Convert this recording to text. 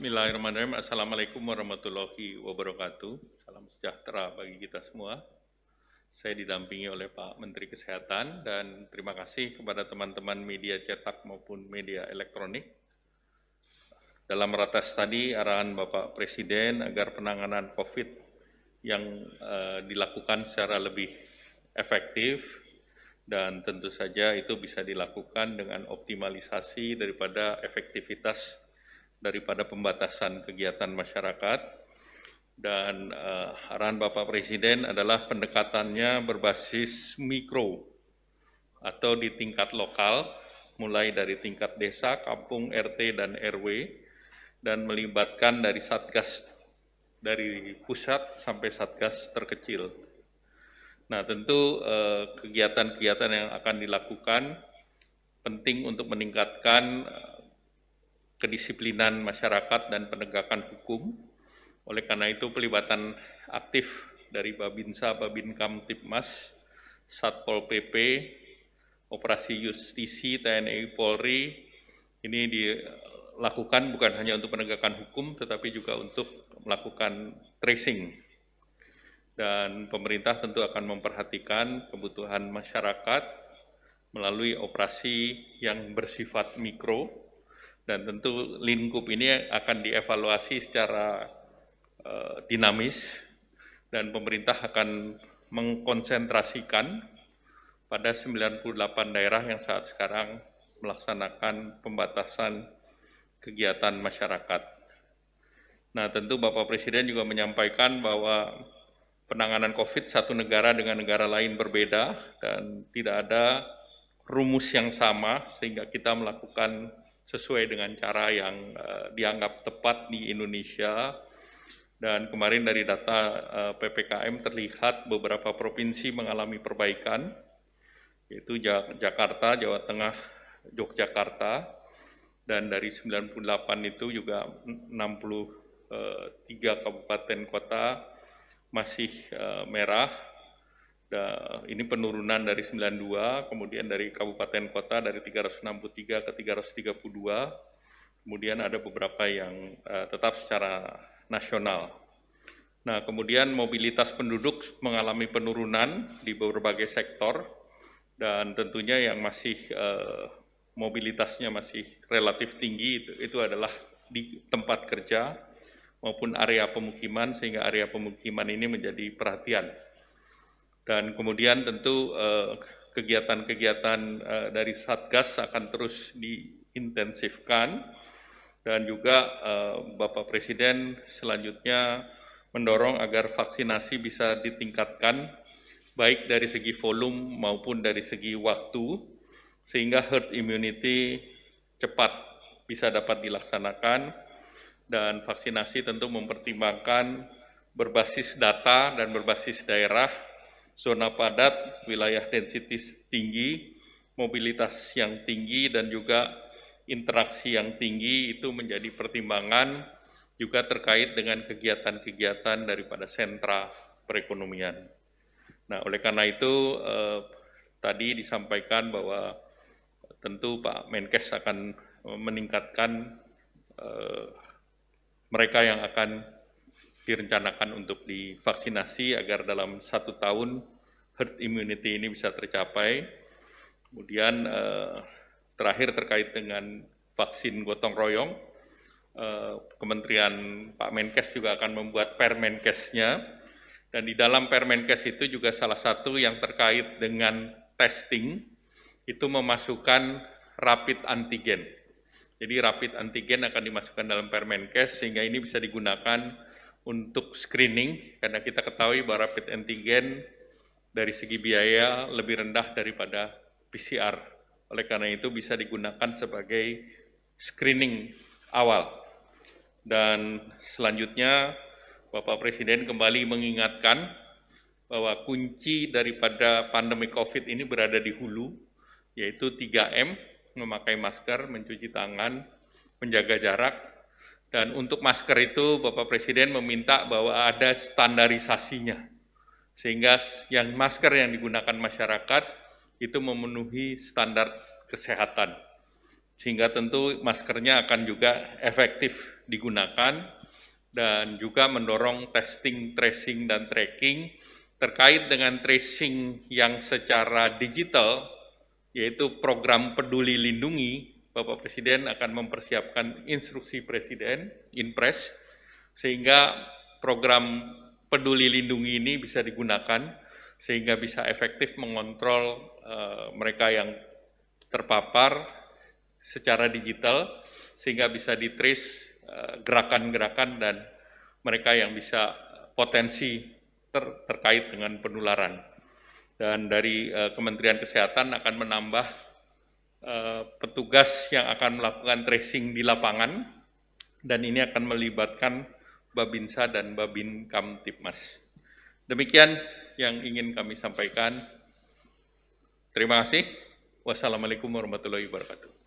Bismillahirrahmanirrahim. Assalamualaikum warahmatullahi wabarakatuh. Salam sejahtera bagi kita semua. Saya didampingi oleh Pak Menteri Kesehatan dan terima kasih kepada teman-teman media cetak maupun media elektronik. Dalam ratas tadi arahan Bapak Presiden agar penanganan COVID yang uh, dilakukan secara lebih efektif dan tentu saja itu bisa dilakukan dengan optimalisasi daripada efektivitas daripada pembatasan kegiatan masyarakat dan uh, arahan Bapak Presiden adalah pendekatannya berbasis mikro atau di tingkat lokal, mulai dari tingkat desa, kampung, RT, dan RW, dan melibatkan dari satgas dari pusat sampai satgas terkecil. Nah, tentu eh, kegiatan-kegiatan yang akan dilakukan penting untuk meningkatkan kedisiplinan masyarakat dan penegakan hukum. Oleh karena itu pelibatan aktif dari Babinsa, Babinkam, Tipmas, Satpol PP, operasi justisi, TNI, Polri, ini dilakukan bukan hanya untuk penegakan hukum, tetapi juga untuk melakukan tracing. Dan pemerintah tentu akan memperhatikan kebutuhan masyarakat melalui operasi yang bersifat mikro, dan tentu lingkup ini akan dievaluasi secara uh, dinamis dan pemerintah akan mengkonsentrasikan pada 98 daerah yang saat sekarang melaksanakan pembatasan kegiatan masyarakat. Nah, tentu Bapak Presiden juga menyampaikan bahwa penanganan COVID satu negara dengan negara lain berbeda dan tidak ada rumus yang sama sehingga kita melakukan sesuai dengan cara yang uh, dianggap tepat di Indonesia. Dan kemarin dari data uh, eh, PPKM terlihat beberapa provinsi mengalami perbaikan, yaitu Jakarta, Jawa Tengah, Yogyakarta, dan dari 98 itu juga 63 eh, kabupaten kota masih merah Eh, ini penurunan dari 92, kemudian dari kabupaten kota dari 363 ke 332, kemudian ada beberapa yang uh, tetap secara nasional. Nah, kemudian mobilitas penduduk mengalami penurunan di berbagai sektor, dan tentunya yang masih uh, mobilitasnya masih relatif tinggi itu, itu adalah di tempat kerja maupun area pemukiman, sehingga area pemukiman ini menjadi perhatian dan kemudian tentu eh, kegiatan-kegiatan eh, dari Satgas akan terus diintensifkan dan juga eh, Bapak Presiden selanjutnya mendorong agar vaksinasi bisa ditingkatkan baik dari segi volume maupun dari segi waktu sehingga herd immunity cepat bisa dapat dilaksanakan dan vaksinasi tentu mempertimbangkan berbasis data dan berbasis daerah zona padat, wilayah densitas tinggi, mobilitas yang tinggi, dan juga interaksi yang tinggi itu menjadi pertimbangan juga terkait dengan kegiatan-kegiatan daripada sentra perekonomian. Nah, oleh karena itu, eh, tadi disampaikan bahwa tentu Pak Menkes akan meningkatkan eh, mereka yang akan direncanakan untuk divaksinasi agar dalam satu tahun herd immunity ini bisa tercapai. Kemudian eh, terakhir terkait dengan vaksin gotong royong, eh, Kementerian Pak Menkes juga akan membuat Permenkesnya dan di dalam Permenkes itu juga salah satu yang terkait dengan testing itu memasukkan rapid antigen. Jadi rapid antigen akan dimasukkan dalam Permenkes sehingga ini bisa digunakan untuk screening karena kita ketahui bahwa rapid antigen dari segi biaya lebih rendah daripada PCR. Oleh karena itu bisa digunakan sebagai screening awal. Dan selanjutnya Bapak Presiden kembali mengingatkan bahwa kunci daripada pandemi COVID ini berada di hulu, yaitu 3M, memakai masker, mencuci tangan, menjaga jarak, dan untuk masker itu Bapak Presiden meminta bahwa ada standarisasinya. Sehingga yang masker yang digunakan masyarakat itu memenuhi standar kesehatan. Sehingga tentu maskernya akan juga efektif digunakan dan juga mendorong testing, tracing, dan tracking terkait dengan tracing yang secara digital, yaitu program peduli lindungi, Bapak Presiden akan mempersiapkan instruksi Presiden, Inpres, sehingga program peduli lindungi ini bisa digunakan, sehingga bisa efektif mengontrol uh, mereka yang terpapar secara digital, sehingga bisa ditrace uh, gerakan-gerakan dan mereka yang bisa potensi ter terkait dengan penularan. Dan dari uh, Kementerian Kesehatan akan menambah Eh, petugas yang akan melakukan tracing di lapangan dan ini akan melibatkan Babinsa dan Babin Kamtipmas. Demikian yang ingin kami sampaikan. Terima kasih. Wassalamualaikum warahmatullahi wabarakatuh.